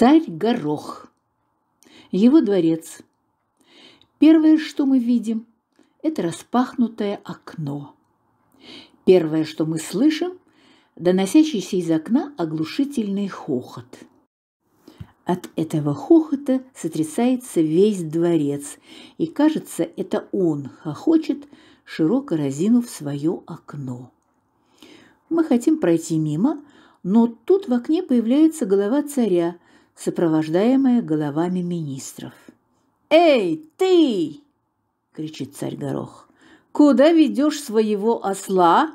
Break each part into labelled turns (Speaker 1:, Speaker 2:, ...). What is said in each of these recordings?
Speaker 1: Царь Горох. Его дворец. Первое, что мы видим, это распахнутое окно. Первое, что мы слышим, доносящийся из окна оглушительный хохот. От этого хохота сотрясается весь дворец, и, кажется, это он хохочет, широко разинув свое окно. Мы хотим пройти мимо, но тут в окне появляется голова царя – сопровождаемая головами министров. «Эй, ты!» – кричит царь Горох. «Куда ведешь своего осла?»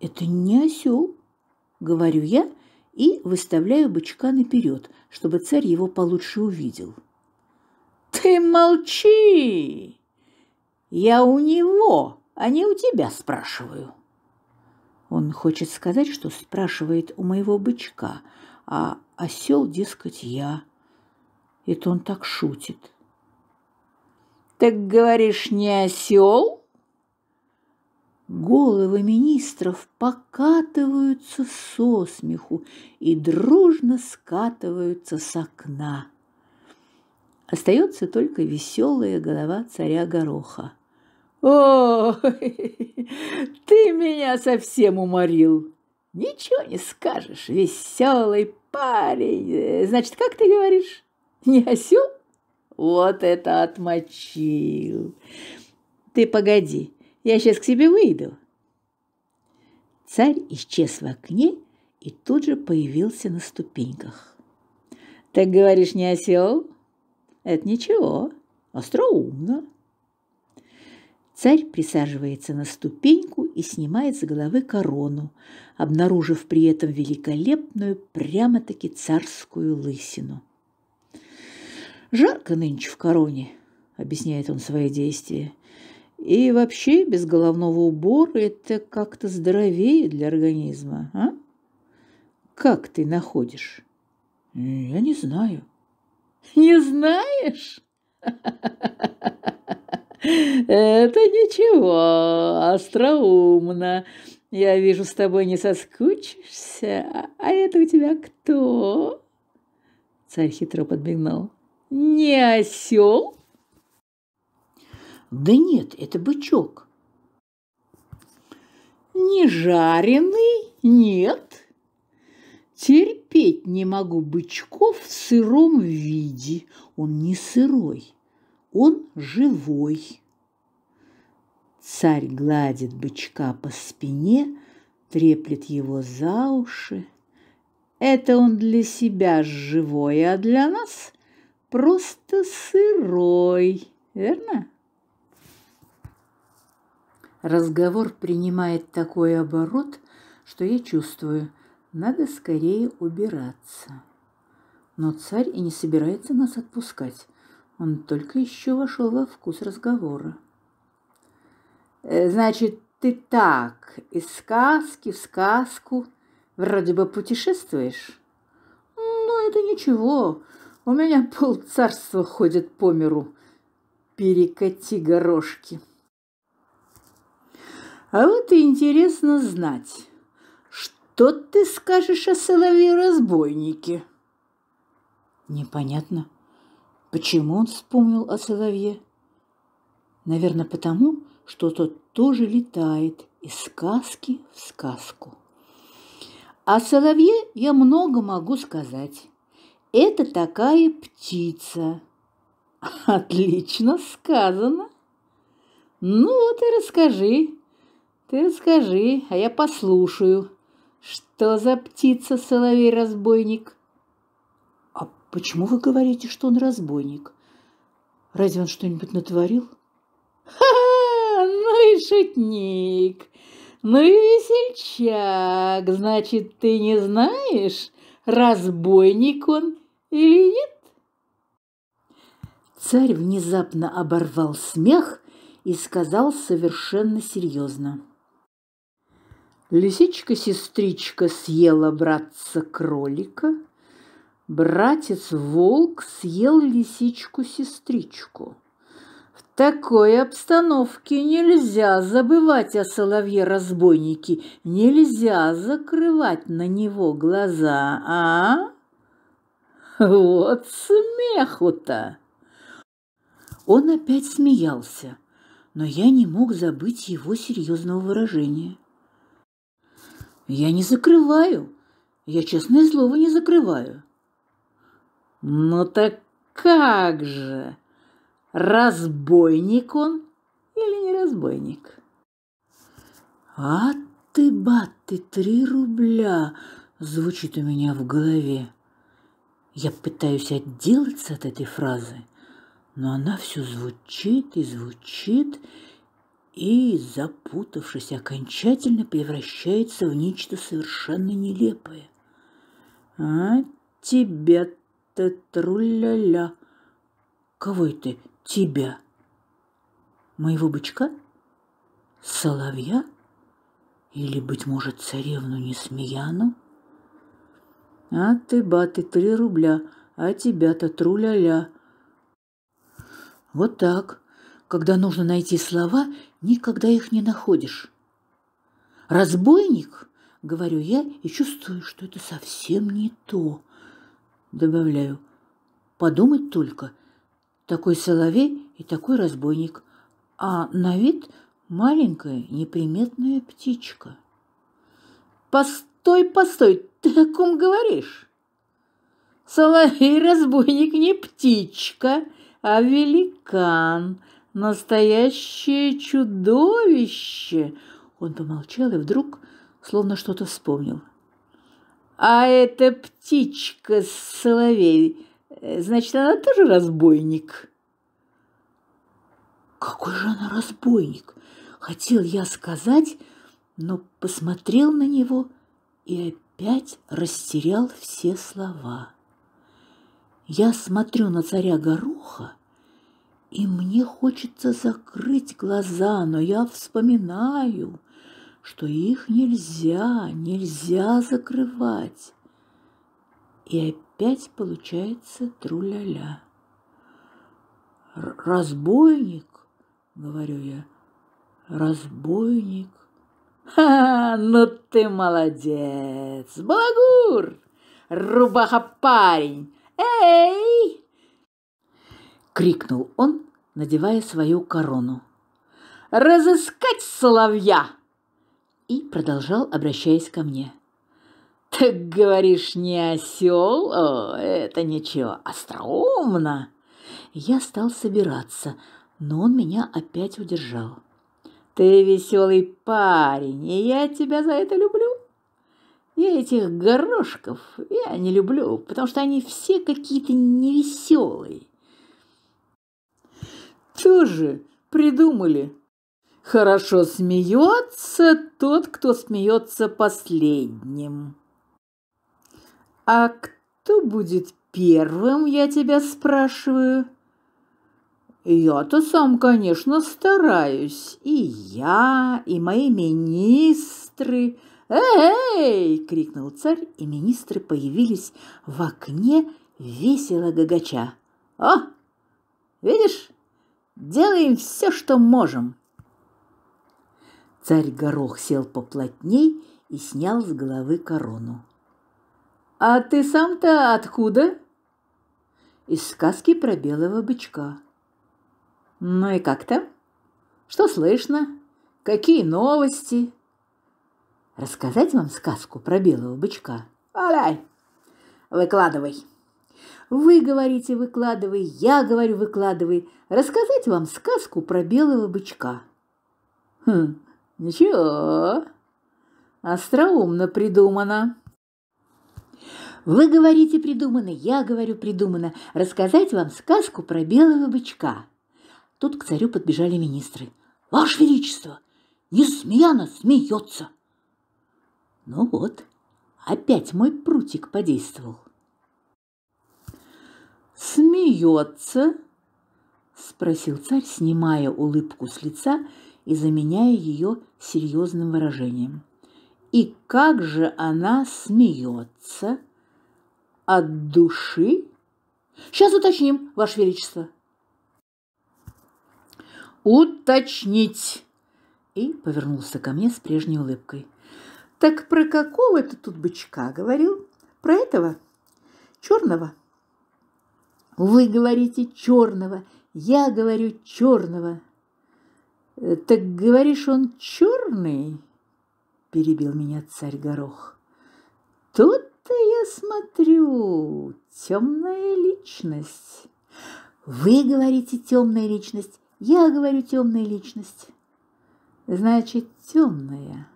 Speaker 1: «Это не осел», – говорю я и выставляю бычка наперед, чтобы царь его получше увидел. «Ты молчи! Я у него, а не у тебя спрашиваю». Он хочет сказать, что спрашивает у моего бычка, а осел, дескать, я. Это он так шутит. Так говоришь, не осел? Головы министров покатываются со смеху и дружно скатываются с окна. Остается только веселая голова царя Гороха. «О, ты меня совсем уморил!» Ничего не скажешь, веселый парень. Э, значит, как ты говоришь? Не осел? Вот это отмочил. Ты погоди, я сейчас к себе выйду. Царь исчез в окне и тут же появился на ступеньках. Так говоришь, не осел? Это ничего, остроумно. Царь присаживается на ступеньку и снимает с головы корону, обнаружив при этом великолепную, прямо-таки царскую лысину. «Жарко нынче в короне», — объясняет он свои действия. «И вообще без головного убора это как-то здоровее для организма, а? Как ты находишь?» «Я не знаю». «Не знаешь?» «Это ничего, остроумно. Я вижу, с тобой не соскучишься. А это у тебя кто?» Царь хитро подмигнул. «Не осел?» «Да нет, это бычок». «Не жареный? Нет. Терпеть не могу бычков в сыром виде. Он не сырой» он живой. Царь гладит бычка по спине, треплет его за уши. Это он для себя живой, а для нас просто сырой, верно? Разговор принимает такой оборот, что я чувствую, надо скорее убираться. Но царь и не собирается нас отпускать – он только еще вошел во вкус разговора. «Э, «Значит, ты так, из сказки в сказку вроде бы путешествуешь?» «Ну, это ничего. У меня полцарства ходит по миру. Перекати горошки». «А вот и интересно знать, что ты скажешь о соловье-разбойнике?» «Непонятно». Почему он вспомнил о соловье? Наверное, потому, что тот тоже летает из сказки в сказку. О соловье я много могу сказать. Это такая птица. Отлично сказано. Ну вот и расскажи. Ты расскажи, а я послушаю. Что за птица, соловей-разбойник? Почему вы говорите, что он разбойник? Разве он что-нибудь натворил? Ха-ха! Ну и шутник! Ну и весельчак! Значит, ты не знаешь, разбойник он или нет? Царь внезапно оборвал смех и сказал совершенно серьезно. Лисичка-сестричка съела братца кролика – братец-волк съел лисичку-сестричку. В такой обстановке нельзя забывать о соловье-разбойнике, нельзя закрывать на него глаза, а? Вот смеху-то! Он опять смеялся, но я не мог забыть его серьезного выражения. Я не закрываю, я честное слово не закрываю. Ну так как же? Разбойник он или не разбойник? А ты, бат, ты три рубля, звучит у меня в голове. Я пытаюсь отделаться от этой фразы, но она все звучит и звучит, и, запутавшись, окончательно превращается в нечто совершенно нелепое. А тебя это тру Кого это? Тебя. Моего бычка? Соловья? Или, быть может, царевну Несмеяну? А ты, баты, три рубля, а тебя то труляля. Вот так. Когда нужно найти слова, никогда их не находишь. Разбойник, говорю я, и чувствую, что это совсем не то. Добавляю, подумать только. Такой соловей и такой разбойник, а на вид маленькая неприметная птичка. «Постой, постой, ты о ком говоришь?» «Соловей-разбойник не птичка, а великан, настоящее чудовище!» Он помолчал и вдруг, словно что-то вспомнил, а эта птичка с соловей, э, значит, она тоже разбойник? Какой же она разбойник? Хотел я сказать, но посмотрел на него и опять растерял все слова. Я смотрю на царя горуха, и мне хочется закрыть глаза, но я вспоминаю – что их нельзя, нельзя закрывать. И опять получается тру-ля-ля. «Разбойник!» — говорю я. «Разбойник!» «Ха, ну ты молодец! Балагур! Рубаха-парень! Эй!» Крикнул он, надевая свою корону. «Разыскать соловья!» и продолжал, обращаясь ко мне. «Так говоришь, не осел? О, это ничего, остроумно!» Я стал собираться, но он меня опять удержал. «Ты веселый парень, и я тебя за это люблю. Я этих горошков я не люблю, потому что они все какие-то невеселые». «Тоже придумали Хорошо смеется тот, кто смеется последним. А кто будет первым, я тебя спрашиваю? Я-то сам, конечно, стараюсь. И я, и мои министры. «Эй!» – крикнул царь, и министры появились в окне весело гагача. «О! Видишь, делаем все, что можем!» Царь Горох сел поплотней и снял с головы корону. «А ты сам-то откуда?» «Из сказки про белого бычка». «Ну и как там? Что слышно? Какие новости?» «Рассказать вам сказку про белого бычка?» «Валяй! Выкладывай!» Вы говорите «выкладывай», я говорю «выкладывай». Рассказать вам сказку про белого бычка. Хм, Ничего, остроумно придумано. Вы говорите придумано, я говорю придумано. Рассказать вам сказку про белого бычка. Тут к царю подбежали министры. Ваше Величество, Несмеяно смеется. Ну вот, опять мой прутик подействовал. Смеется? Спросил царь, снимая улыбку с лица и заменяя ее серьезным выражением. И как же она смеется от души? Сейчас уточним, Ваше Величество. Уточнить! И повернулся ко мне с прежней улыбкой. Так про какого это тут бычка говорил? Про этого? Черного? Вы говорите черного, я говорю черного. Э, «Так, говоришь, он черный?» — перебил меня царь Горох. «Тут-то я смотрю, темная личность. Вы говорите темная личность, я говорю темная личность. Значит, темная.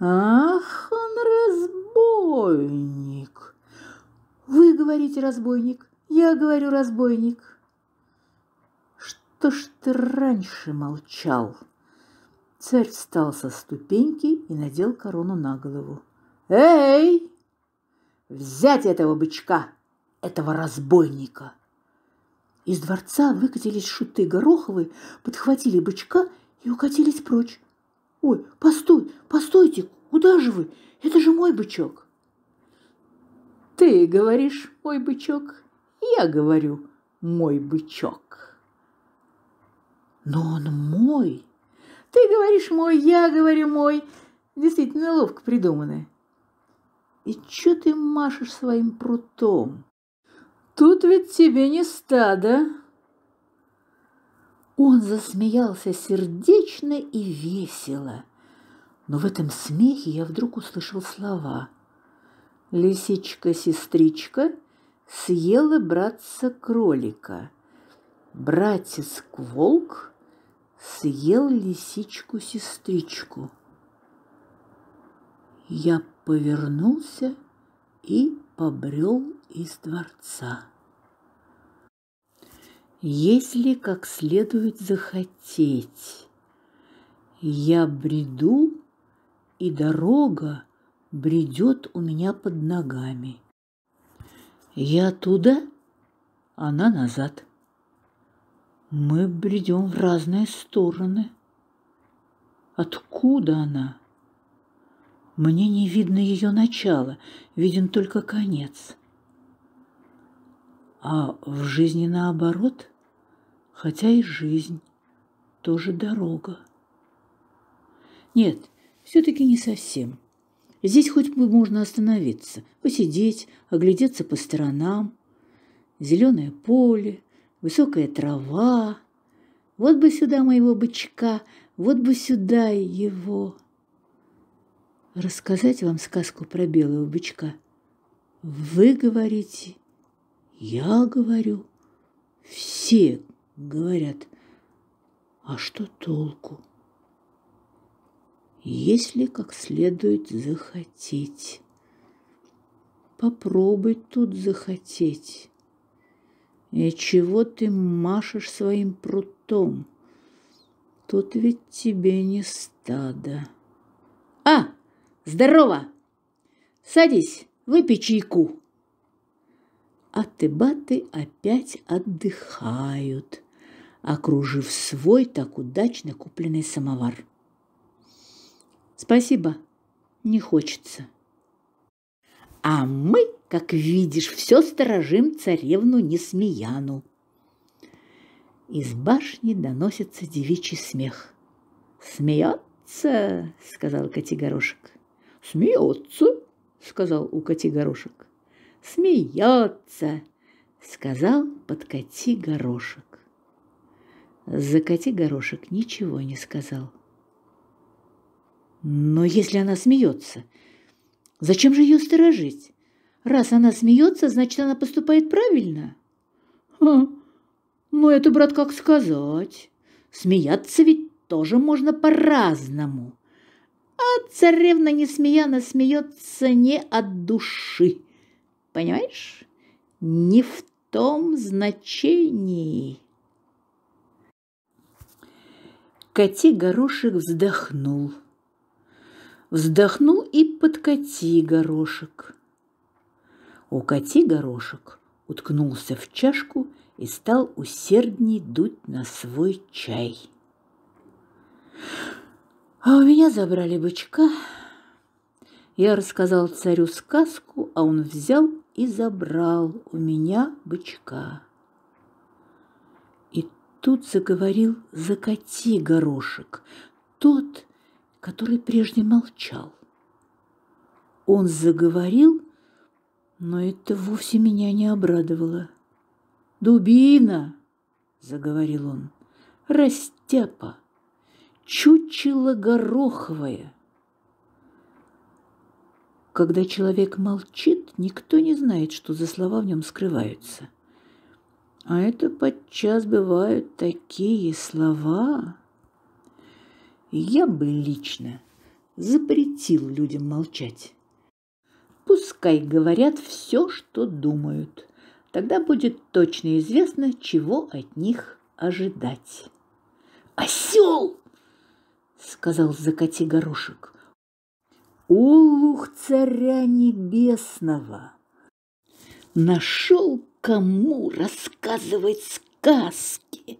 Speaker 1: Ах, он разбойник. Вы говорите разбойник, я говорю разбойник. «Что ж ты раньше молчал?» Царь встал со ступеньки и надел корону на голову. «Эй! Взять этого бычка, этого разбойника!» Из дворца выкатились шуты Гороховы, подхватили бычка и укатились прочь. «Ой, постой, постойте, куда же вы? Это же мой бычок!» «Ты говоришь, мой бычок, я говорю, мой бычок!» Но он мой. Ты говоришь мой, я говорю мой. Действительно ловко придумано. И чё ты машешь своим прутом? Тут ведь тебе не стадо. Он засмеялся сердечно и весело. Но в этом смехе я вдруг услышал слова. Лисичка-сестричка съела братца кролика. Братец-волк – съел лисичку-сестричку. Я повернулся и побрел из дворца. Если как следует захотеть, я бреду, и дорога бредет у меня под ногами. Я туда, она назад. Мы бредем в разные стороны. Откуда она? Мне не видно ее начала, виден только конец. А в жизни наоборот, хотя и жизнь тоже дорога. Нет, все-таки не совсем. Здесь хоть бы можно остановиться, посидеть, оглядеться по сторонам. Зеленое поле, высокая трава. Вот бы сюда моего бычка, вот бы сюда его. Рассказать вам сказку про белого бычка? Вы говорите, я говорю, все говорят. А что толку? Если как следует захотеть. Попробуй тут захотеть. И чего ты машешь своим прутом? Тут ведь тебе не стадо. А, здорово! Садись, выпей чайку. А ты баты опять отдыхают, окружив свой так удачно купленный самовар. Спасибо, не хочется. А мы, как видишь, все сторожим царевну Несмеяну. Из башни доносится девичий смех. «Смеется?» – сказал Котигорошек. «Смеется?» – сказал у Котигорошек. «Смеется!» – сказал подкати горошек. Закати горошек ничего не сказал. «Но если она смеется, Зачем же ее сторожить? Раз она смеется, значит, она поступает правильно. Ха, ну это, брат, как сказать. Смеяться ведь тоже можно по-разному. А царевна не смеяна смеется не от души. Понимаешь? Не в том значении. Коти горошек вздохнул вздохнул и подкати горошек. Укати горошек уткнулся в чашку и стал усердней дуть на свой чай. А у меня забрали бычка. Я рассказал царю сказку, а он взял и забрал у меня бычка. И тут заговорил закати горошек. Тот который прежде молчал. Он заговорил, но это вовсе меня не обрадовало. «Дубина!» — заговорил он. «Растяпа! Чучело гороховое!» Когда человек молчит, никто не знает, что за слова в нем скрываются. А это подчас бывают такие слова, я бы лично запретил людям молчать. Пускай говорят все, что думают. Тогда будет точно известно, чего от них ожидать. «Осел!» — сказал закати горошек. Улух царя небесного!» Нашел кому рассказывать сказки.